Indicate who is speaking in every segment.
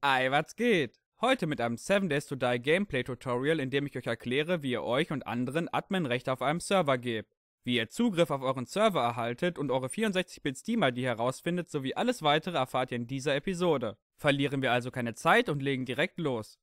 Speaker 1: Ei, was geht? Heute mit einem 7 Days to Die Gameplay Tutorial, in dem ich euch erkläre, wie ihr euch und anderen Adminrechte auf einem Server gebt, wie ihr Zugriff auf euren Server erhaltet und eure 64-Bit-Steam-ID herausfindet, sowie alles weitere erfahrt ihr in dieser Episode. Verlieren wir also keine Zeit und legen direkt los.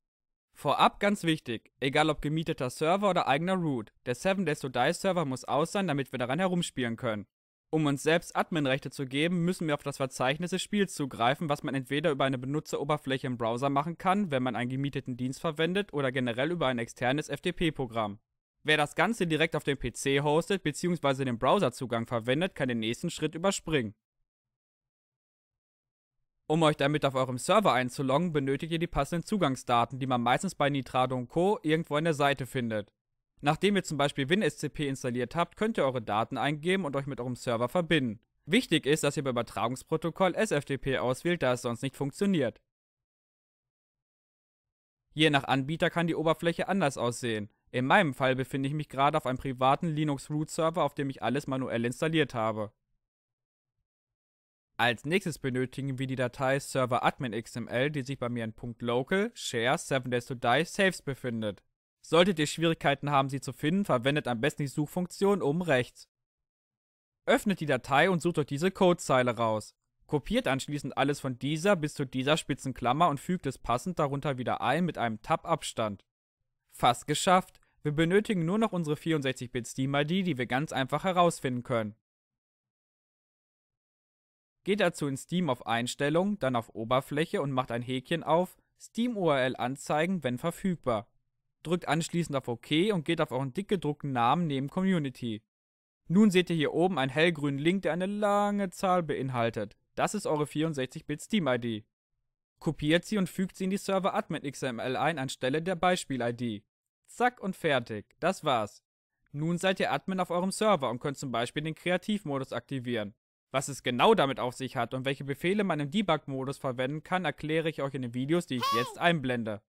Speaker 1: Vorab ganz wichtig, egal ob gemieteter Server oder eigener Root, der 7 Days to Die Server muss aus sein, damit wir daran herumspielen können. Um uns selbst Adminrechte zu geben, müssen wir auf das Verzeichnis des Spiels zugreifen, was man entweder über eine Benutzeroberfläche im Browser machen kann, wenn man einen gemieteten Dienst verwendet, oder generell über ein externes FTP-Programm. Wer das Ganze direkt auf dem PC hostet bzw. den Browserzugang verwendet, kann den nächsten Schritt überspringen. Um euch damit auf eurem Server einzuloggen, benötigt ihr die passenden Zugangsdaten, die man meistens bei Nitrado Co. irgendwo an der Seite findet. Nachdem ihr zum Beispiel WinSCP installiert habt, könnt ihr eure Daten eingeben und euch mit eurem Server verbinden. Wichtig ist, dass ihr beim Übertragungsprotokoll SFTP auswählt, da es sonst nicht funktioniert. Je nach Anbieter kann die Oberfläche anders aussehen. In meinem Fall befinde ich mich gerade auf einem privaten Linux Root Server, auf dem ich alles manuell installiert habe. Als nächstes benötigen wir die Datei Server Admin XML, die sich bei mir in .local, share, 7days to die, saves befindet. Solltet ihr Schwierigkeiten haben, sie zu finden, verwendet am besten die Suchfunktion oben rechts. Öffnet die Datei und sucht euch diese Codezeile raus. Kopiert anschließend alles von dieser bis zu dieser spitzen Klammer und fügt es passend darunter wieder ein mit einem Tab-Abstand. Fast geschafft! Wir benötigen nur noch unsere 64-Bit Steam-ID, die wir ganz einfach herausfinden können. Geht dazu in Steam auf Einstellungen, dann auf Oberfläche und macht ein Häkchen auf Steam URL anzeigen, wenn verfügbar drückt anschließend auf OK und geht auf euren dick gedruckten Namen neben Community. Nun seht ihr hier oben einen hellgrünen Link, der eine lange Zahl beinhaltet. Das ist eure 64-Bit Steam-ID. Kopiert sie und fügt sie in die Server Admin XML ein anstelle der Beispiel-ID. Zack und fertig. Das war's. Nun seid ihr Admin auf eurem Server und könnt zum Beispiel den Kreativmodus aktivieren. Was es genau damit auf sich hat und welche Befehle man im Debug-Modus verwenden kann, erkläre ich euch in den Videos, die ich jetzt einblende.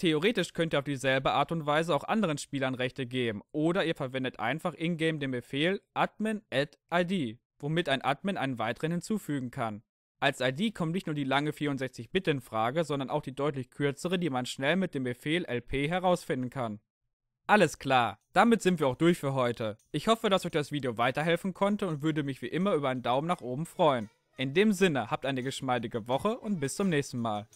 Speaker 1: Theoretisch könnt ihr auf dieselbe Art und Weise auch anderen Spielern Rechte geben oder ihr verwendet einfach ingame den Befehl admin add ID, womit ein Admin einen weiteren hinzufügen kann. Als ID kommt nicht nur die lange 64-Bit in Frage, sondern auch die deutlich kürzere, die man schnell mit dem Befehl LP herausfinden kann. Alles klar, damit sind wir auch durch für heute. Ich hoffe, dass euch das Video weiterhelfen konnte und würde mich wie immer über einen Daumen nach oben freuen. In dem Sinne, habt eine geschmeidige Woche und bis zum nächsten Mal.